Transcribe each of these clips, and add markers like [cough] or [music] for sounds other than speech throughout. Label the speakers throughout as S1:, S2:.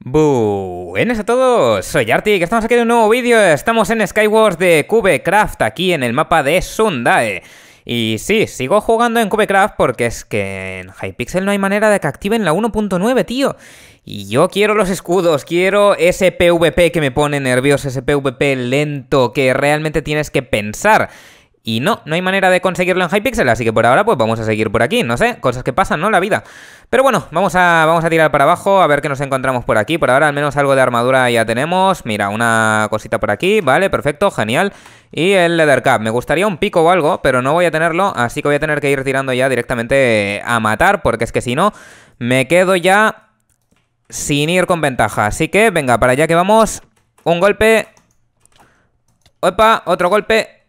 S1: Buenas a todos, soy Artic, estamos aquí en un nuevo vídeo, estamos en Skywars de Cubecraft, aquí en el mapa de Sundae. Y sí, sigo jugando en Cubecraft porque es que en Hypixel no hay manera de que activen la 1.9, tío. Y yo quiero los escudos, quiero ese PvP que me pone nervioso, ese PvP lento que realmente tienes que pensar. Y no, no hay manera de conseguirlo en Hypixel, así que por ahora pues vamos a seguir por aquí, no sé, cosas que pasan, ¿no? La vida. Pero bueno, vamos a, vamos a tirar para abajo, a ver qué nos encontramos por aquí. Por ahora al menos algo de armadura ya tenemos. Mira, una cosita por aquí, vale, perfecto, genial. Y el leather cap, me gustaría un pico o algo, pero no voy a tenerlo, así que voy a tener que ir tirando ya directamente a matar, porque es que si no, me quedo ya sin ir con ventaja. Así que venga, para allá que vamos, un golpe... Opa, otro golpe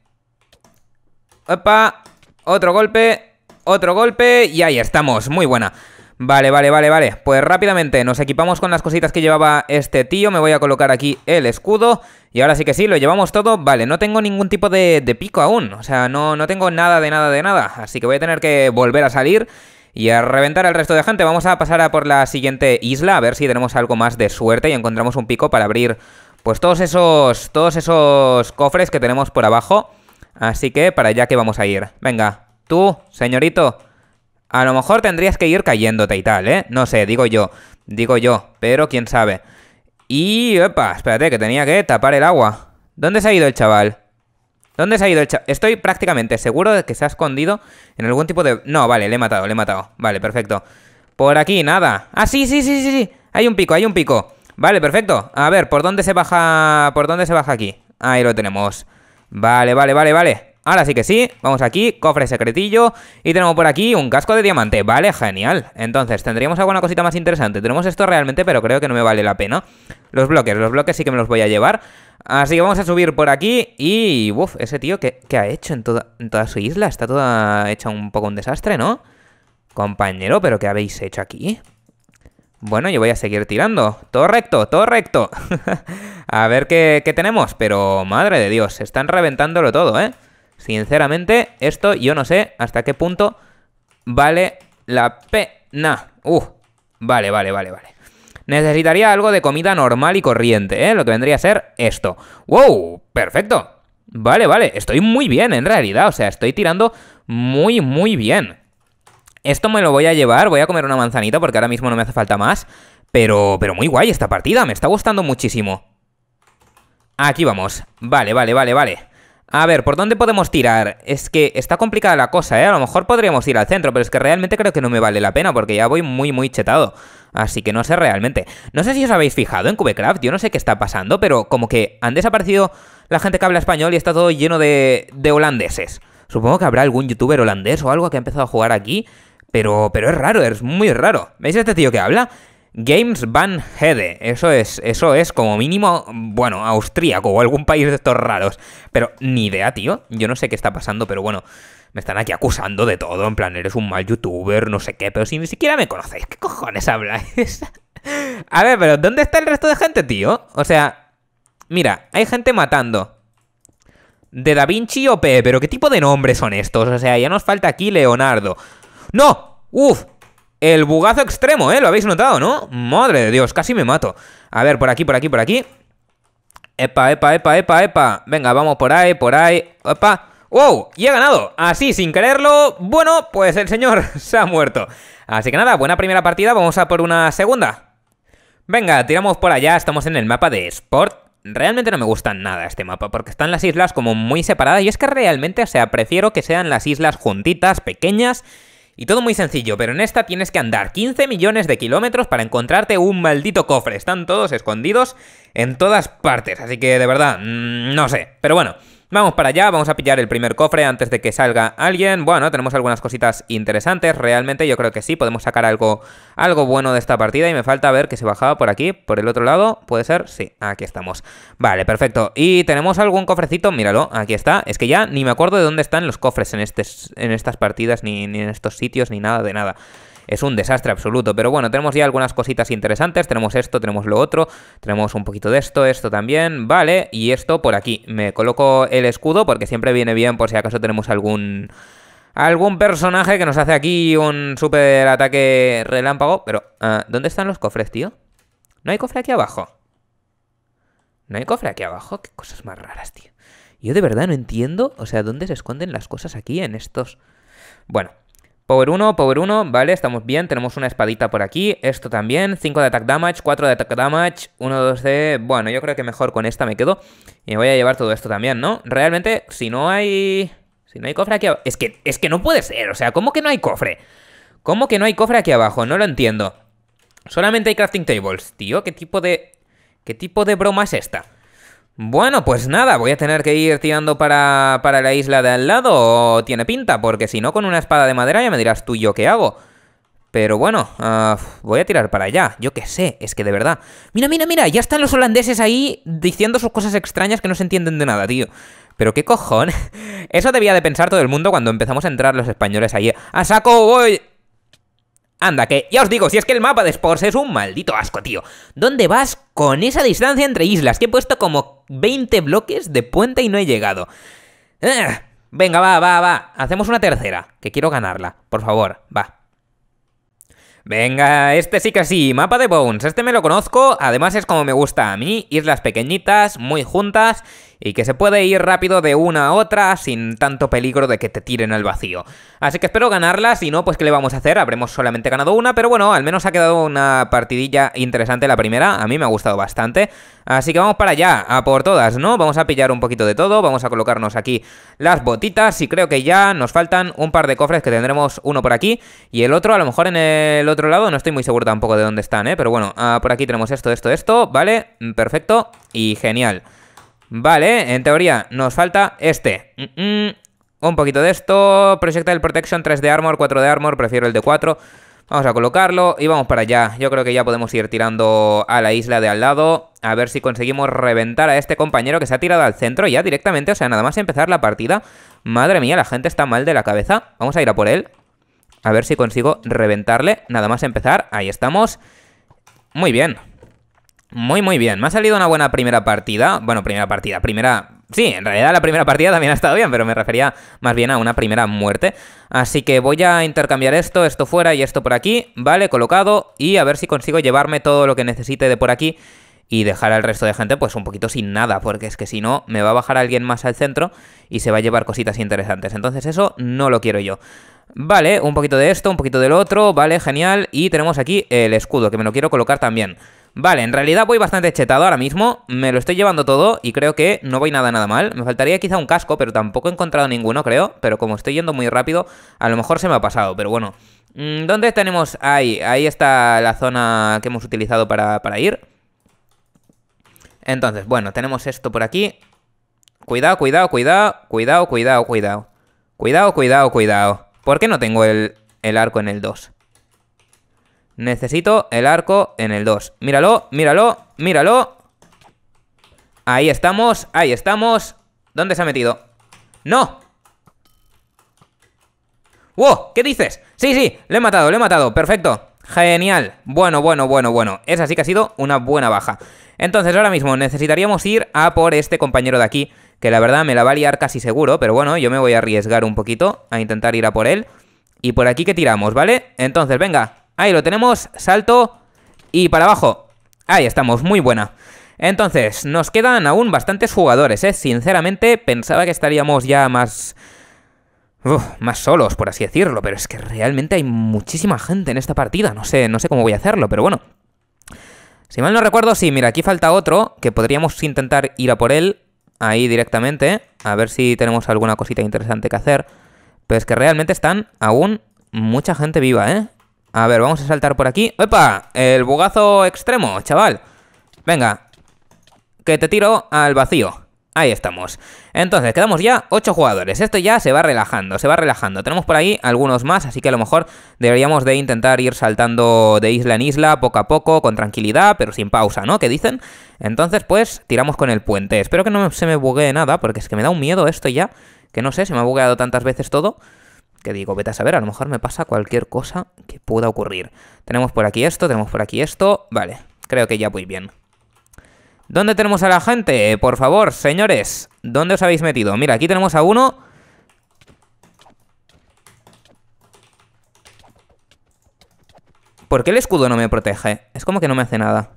S1: Opa, otro golpe, otro golpe y ahí estamos, muy buena. Vale, vale, vale, vale. Pues rápidamente nos equipamos con las cositas que llevaba este tío. Me voy a colocar aquí el escudo. Y ahora sí que sí, lo llevamos todo. Vale, no tengo ningún tipo de, pico aún. O sea, no, no tengo nada de nada de nada. Así que voy a tener que volver a salir y a reventar al resto de gente. Vamos a pasar a por la siguiente isla, a ver si tenemos algo más de suerte y encontramos un pico para abrir pues todos esos, todos esos cofres que tenemos por abajo. Así que para allá que vamos a ir. Venga, tú, señorito. A lo mejor tendrías que ir cayéndote y tal, ¿eh? No sé, digo yo. Digo yo, pero quién sabe. Y... ¡Epa! Espérate, que tenía que tapar el agua. ¿Dónde se ha ido el chaval? ¿Dónde se ha ido el chaval? Estoy prácticamente seguro de que se ha escondido en algún tipo de... No, vale, le he matado, le he matado. Vale, perfecto. Por aquí, nada. Ah, sí, sí, sí, sí, sí. Hay un pico, hay un pico. Vale, perfecto. A ver, ¿por dónde se baja? ¿Por dónde se baja aquí? Ahí lo tenemos. Vale, vale, vale, vale. Ahora sí que sí, vamos aquí, cofre secretillo y tenemos por aquí un casco de diamante, vale, genial. Entonces, tendríamos alguna cosita más interesante. Tenemos esto realmente, pero creo que no me vale la pena. Los bloques, los bloques sí que me los voy a llevar. Así que vamos a subir por aquí y... uff, ese tío, ¿qué, ha hecho en toda, en toda su isla? Está toda hecha un poco un desastre, ¿no? Compañero, ¿pero qué habéis hecho aquí? Bueno, yo voy a seguir tirando. Todo recto, todo recto. [laughs] a ver qué, tenemos. Pero, madre de Dios, están reventándolo todo, ¿eh? Sinceramente, esto yo no sé hasta qué punto vale la pena. Uh, vale, vale, vale, vale. Necesitaría algo de comida normal y corriente, ¿eh? Lo que vendría a ser esto. ¡Wow! ¡Perfecto! Vale, vale, estoy muy bien en realidad, o sea, estoy tirando muy, muy bien. Esto me lo voy a llevar, voy a comer una manzanita porque ahora mismo no me hace falta más. Pero, pero muy guay esta partida, me está gustando muchísimo. Aquí vamos. Vale, vale, vale, vale. A ver, ¿por dónde podemos tirar? Es que está complicada la cosa, ¿eh? A lo mejor podríamos ir al centro, pero es que realmente creo que no me vale la pena porque ya voy muy, muy chetado. Así que no sé realmente. No sé si os habéis fijado en Cubecraft, yo no sé qué está pasando, pero como que han desaparecido la gente que habla español y está todo lleno de, de holandeses. Supongo que habrá algún youtuber holandés o algo que ha empezado a jugar aquí pero, pero es raro, es muy raro. ¿Veis este tío que habla? Games Van Hede. Eso es, eso es como mínimo, bueno, austríaco o algún país de estos raros. Pero ni idea, tío. Yo no sé qué está pasando, pero bueno, me están aquí acusando de todo. En plan, eres un mal youtuber, no sé qué, pero si ni siquiera me conocéis, ¿qué cojones habláis? [laughs] A ver, pero ¿dónde está el resto de gente, tío? O sea, mira, hay gente matando. De Da Vinci P pero ¿qué tipo de nombres son estos? O sea, ya nos falta aquí Leonardo. ¡No! ¡Uf! El bugazo extremo, ¿eh? Lo habéis notado, ¿no? Madre de Dios, casi me mato. A ver, por aquí, por aquí, por aquí. Epa, epa, epa, epa, epa. Venga, vamos por ahí, por ahí. Epa. ¡Wow! Y he ganado. Así, sin quererlo. Bueno, pues el señor [laughs] se ha muerto. Así que nada, buena primera partida. Vamos a por una segunda. Venga, tiramos por allá. Estamos en el mapa de Sport. Realmente no me gusta nada este mapa porque están las islas como muy separadas. Y es que realmente, o sea, prefiero que sean las islas juntitas, pequeñas y todo muy sencillo, pero en esta tienes que andar 15 millones de kilómetros para encontrarte un maldito cofre. Están todos escondidos en todas partes, así que de verdad, mm, no sé. Pero bueno, Vamos para allá, vamos a pillar el primer cofre antes de que salga alguien. Bueno, tenemos algunas cositas interesantes. Realmente yo creo que sí, podemos sacar algo, algo bueno de esta partida. Y me falta ver que se bajaba por aquí, por el otro lado. ¿Puede ser? Sí, aquí estamos. Vale, perfecto. Y tenemos algún cofrecito, míralo, aquí está. Es que ya ni me acuerdo de dónde están los cofres en, este, en estas partidas, ni en estos sitios, ni nada de nada es un desastre absoluto. Pero bueno, tenemos ya algunas cositas interesantes. Tenemos esto, tenemos lo otro, tenemos un poquito de esto, esto también, vale. Y esto por aquí. Me coloco el escudo porque siempre viene bien por si acaso tenemos algún... Algún personaje que nos hace aquí un super ataque relámpago. Pero, ah, ¿dónde están los cofres, tío? ¿No hay cofre aquí abajo? ¿No hay cofre aquí abajo? Qué cosas más raras, tío. Yo de verdad no entiendo, o sea, ¿dónde se esconden las cosas aquí en estos...? Bueno, Power 1, Power 1, vale, estamos bien, tenemos una espadita por aquí, esto también, 5 de attack damage, 4 de attack damage, 1, 2 de... Bueno, yo creo que mejor con esta me quedo y me voy a llevar todo esto también, ¿no? Realmente, si no hay... Si no hay cofre aquí abajo... Es que, es que no puede ser, o sea, ¿cómo que no hay cofre? ¿Cómo que no hay cofre aquí abajo? No lo entiendo. Solamente hay crafting tables, tío, ¿qué tipo de... ¿Qué tipo de broma es esta? Bueno, pues nada, voy a tener que ir tirando para, para la isla de al lado, tiene pinta, porque si no con una espada de madera ya me dirás tú yo qué hago. Pero bueno, ah, voy a tirar para allá, yo qué sé, es que de verdad. Mira, mira, mira, ya están los holandeses ahí diciendo sus cosas extrañas que no se entienden de nada, tío. Pero qué cojones. [laughs] Eso debía de pensar todo el mundo cuando empezamos a entrar los españoles ahí. ¡A saco voy! Anda, que ya os digo, si es que el mapa de Sports es un maldito asco, tío. ¿Dónde vas con esa distancia entre islas? Que he puesto como 20 bloques de puente y no he llegado. Ah, venga, va, va, va. Hacemos una tercera, que quiero ganarla. Por favor, va. Venga, este sí que sí, mapa de Bones, este me lo conozco, además es como me gusta a mí, islas pequeñitas, muy juntas, y que se puede ir rápido de una a otra sin tanto peligro de que te tiren al vacío. Así que espero ganarla, si no, pues ¿qué le vamos a hacer? Habremos solamente ganado una, pero bueno, al menos ha quedado una partidilla interesante la primera, a mí me ha gustado bastante. Así que vamos para allá, a por todas, ¿no? Vamos a pillar un poquito de todo, vamos a colocarnos aquí las botitas y creo que ya nos faltan un par de cofres que tendremos uno por aquí y el otro a lo mejor en el otro lado, no estoy muy seguro tampoco de dónde están, ¿eh? Pero bueno, ah, por aquí tenemos esto, esto, esto, ¿vale? Perfecto y genial. Vale, en teoría nos falta este. Un poquito de esto. Projectile Protection 3 de Armor, 4 de Armor, prefiero el de 4. Vamos a colocarlo y vamos para allá. Yo creo que ya podemos ir tirando a la isla de al lado. A ver si conseguimos reventar a este compañero que se ha tirado al centro ya directamente. O sea, nada más empezar la partida. Madre mía, la gente está mal de la cabeza. Vamos a ir a por él. A ver si consigo reventarle. Nada más empezar. Ahí estamos. Muy bien. Muy, muy bien. Me ha salido una buena primera partida. Bueno, primera partida, primera... Sí, en realidad la primera partida también [laughs] ha estado bien, pero me refería más bien a una primera muerte. Así que voy a intercambiar esto, esto fuera y esto por aquí. Vale, colocado. Y a ver si consigo llevarme todo lo que necesite de por aquí y dejar al resto de gente pues un poquito sin nada, porque es que si no me va a bajar alguien más al centro y se va a llevar cositas interesantes. Entonces eso no lo quiero yo. Vale, un poquito de esto, un poquito del otro, vale, genial. Y tenemos aquí el escudo, que me lo quiero colocar también. Vale, en realidad voy bastante chetado ahora mismo, me lo estoy llevando todo y creo que no voy nada nada mal. Me faltaría quizá un casco, pero tampoco he encontrado ninguno, creo. Pero como estoy yendo muy rápido, a lo mejor se me ha pasado, pero bueno. Mm, ¿Dónde tenemos? Ahí, ahí está la zona que hemos utilizado para, para ir. Entonces, bueno, tenemos esto por aquí. Cuidado, cuidado, cuidado, cuidado, cuidado, cuidado. Cuidado, cuidado, cuidado. ¿Por qué no tengo el, arco en el 2? Necesito el arco en el 2. Míralo, míralo, míralo. Ahí estamos, ahí estamos. ¿Dónde se ha metido? ¡No! ¡Wow! ¿Qué dices? Sí, sí, le he matado, le he matado. Perfecto. Genial. Bueno, bueno, bueno, bueno. Esa sí que ha sido una buena baja. Entonces ahora mismo necesitaríamos ir a por este compañero de aquí que la verdad me la va a liar casi seguro, pero bueno, yo me voy a arriesgar un poquito a intentar ir a por él. Y por aquí que tiramos, ¿vale? Entonces, venga, ahí lo tenemos, salto y para abajo. Ahí estamos, muy buena. Entonces, nos quedan aún bastantes jugadores, ¿eh? Sinceramente, pensaba que estaríamos ya más... más solos, por así decirlo, pero es que realmente hay muchísima gente en esta partida. No sé, no sé cómo voy a hacerlo, pero bueno. Si mal no recuerdo, sí, mira, aquí falta otro que podríamos intentar ir a por él ahí directamente, a ver si tenemos alguna cosita interesante que hacer. Pues que realmente están aún mucha gente viva, ¿eh? A ver, vamos a saltar por aquí. ¡Epa! El bugazo extremo, chaval. Venga, que te tiro al vacío. Ahí estamos. Entonces, quedamos ya 8 jugadores. Esto ya se va relajando, se va relajando. Tenemos por ahí algunos más, así que a lo mejor deberíamos de intentar ir saltando de isla en isla, poco a poco, con tranquilidad, pero sin pausa, ¿no? ¿Qué dicen? Entonces, pues, tiramos con el puente. Espero que no se me buguee nada, porque es que me da un miedo esto ya, que no sé, se me ha bugueado tantas veces todo que digo, vete a saber, a lo mejor me pasa cualquier cosa que pueda ocurrir. Tenemos por aquí esto, tenemos por aquí esto, vale, creo que ya voy bien. ¿Dónde tenemos a la gente? Eh, por favor, señores, ¿dónde os habéis metido? Mira, aquí tenemos a uno... ¿Por qué el escudo no me protege? Es como que no me hace nada.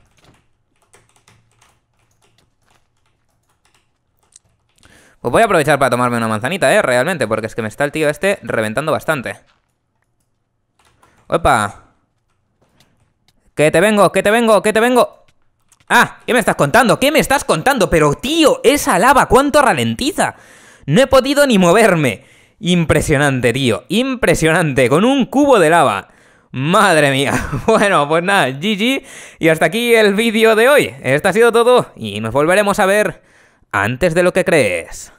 S1: Pues voy a aprovechar para tomarme una manzanita, ¿eh? Realmente, porque es que me está el tío este reventando bastante. ¡Opa! ¡Que te vengo! ¡Que te vengo! ¡Que te vengo! Ah, ¿qué me estás contando? ¿Qué me estás contando? Pero tío, esa lava, ¿cuánto ralentiza? No he podido ni moverme. Impresionante, tío. Impresionante. Con un cubo de lava. Madre mía. [laughs] Bueno, pues nada, GG. Y hasta aquí el vídeo de hoy. Esto ha sido todo y nos volveremos a ver antes de lo que crees.